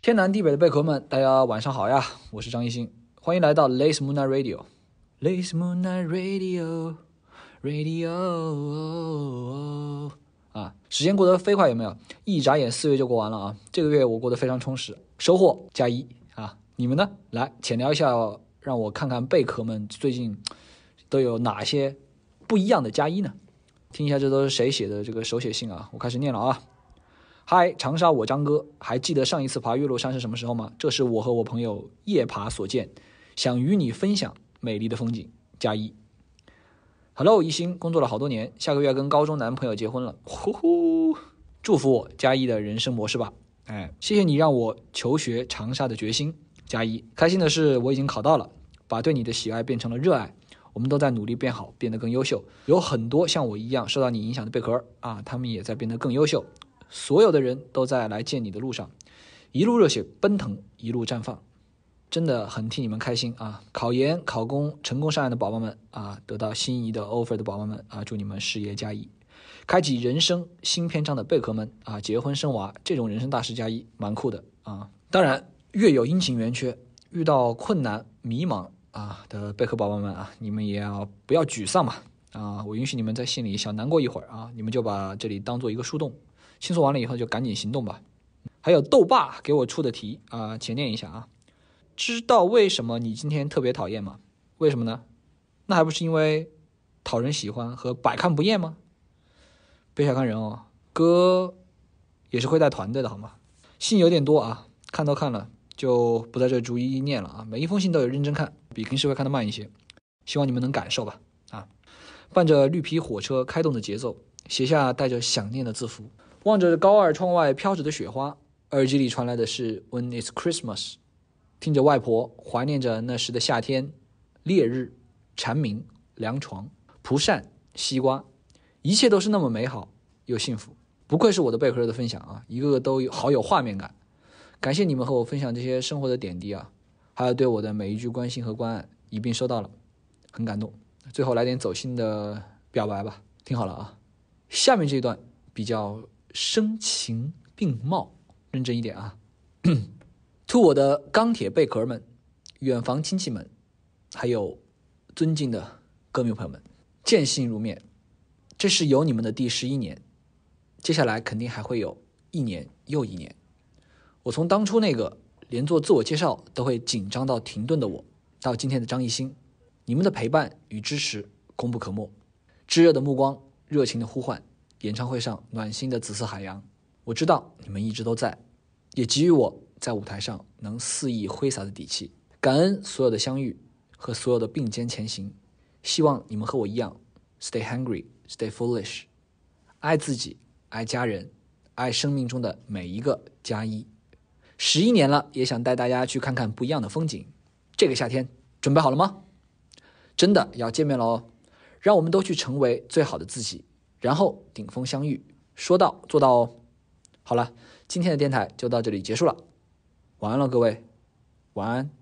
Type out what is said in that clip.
天南地北的贝壳们，大家晚上好呀！我是张艺兴，欢迎来到 Lace m o o n i g h t Radio。Lace m o o n i g h t Radio，Radio。啊，时间过得飞快，有没有？一眨眼，四月就过完了啊！这个月我过得非常充实，收获加一啊！你们呢？来浅聊一下，让我看看贝壳们最近都有哪些不一样的加一呢？听一下，这都是谁写的这个手写信啊？我开始念了啊！嗨，长沙，我张哥，还记得上一次爬岳麓山是什么时候吗？这是我和我朋友夜爬所见，想与你分享美丽的风景。加一。Hello，一心工作了好多年，下个月跟高中男朋友结婚了，呼呼，祝福我加一的人生模式吧。哎，谢谢你让我求学长沙的决心。加一，开心的是我已经考到了，把对你的喜爱变成了热爱。我们都在努力变好，变得更优秀。有很多像我一样受到你影响的贝壳啊，他们也在变得更优秀。所有的人都在来见你的路上，一路热血奔腾，一路绽放，真的很替你们开心啊！考研、考公成功上岸的宝宝们啊，得到心仪的 offer 的宝宝们啊，祝你们事业加一，开启人生新篇章的贝壳们啊，结婚生娃这种人生大事加一，蛮酷的啊！当然，月有阴晴圆缺，遇到困难、迷茫啊的贝壳宝宝们啊，你们也要不要沮丧嘛？啊，我允许你们在心里小难过一会儿啊，你们就把这里当做一个树洞。倾诉完了以后就赶紧行动吧。还有豆爸给我出的题啊，简念一下啊。知道为什么你今天特别讨厌吗？为什么呢？那还不是因为讨人喜欢和百看不厌吗？别小看人哦，哥也是会带团队的好吗？信有点多啊，看都看了就不在这逐一念了啊。每一封信都有认真看，比平时会看得慢一些。希望你们能感受吧。啊，伴着绿皮火车开动的节奏，写下带着想念的字符。望着高二窗外飘着的雪花，耳机里传来的是 "When it's Christmas"，听着外婆怀念着那时的夏天，烈日、蝉鸣、凉床、蒲扇、西瓜，一切都是那么美好又幸福。不愧是我的贝壳的分享啊，一个个都好有画面感。感谢你们和我分享这些生活的点滴啊，还有对我的每一句关心和关爱，一并收到了，很感动。最后来点走心的表白吧，听好了啊，下面这一段比较。声情并茂，认真一点啊！to 我的钢铁贝壳们、远房亲戚们，还有尊敬的歌迷朋友们，见信如面。这是有你们的第十一年，接下来肯定还会有一年又一年。我从当初那个连做自我介绍都会紧张到停顿的我，到今天的张艺兴，你们的陪伴与支持功不可没，炙热的目光，热情的呼唤。演唱会上暖心的紫色海洋，我知道你们一直都在，也给予我在舞台上能肆意挥洒的底气。感恩所有的相遇和所有的并肩前行，希望你们和我一样，Stay hungry, Stay foolish。爱自己，爱家人，爱生命中的每一个加一。十一年了，也想带大家去看看不一样的风景。这个夏天准备好了吗？真的要见面喽！让我们都去成为最好的自己。然后顶峰相遇，说到做到。哦。好了，今天的电台就到这里结束了。晚安了，各位，晚安。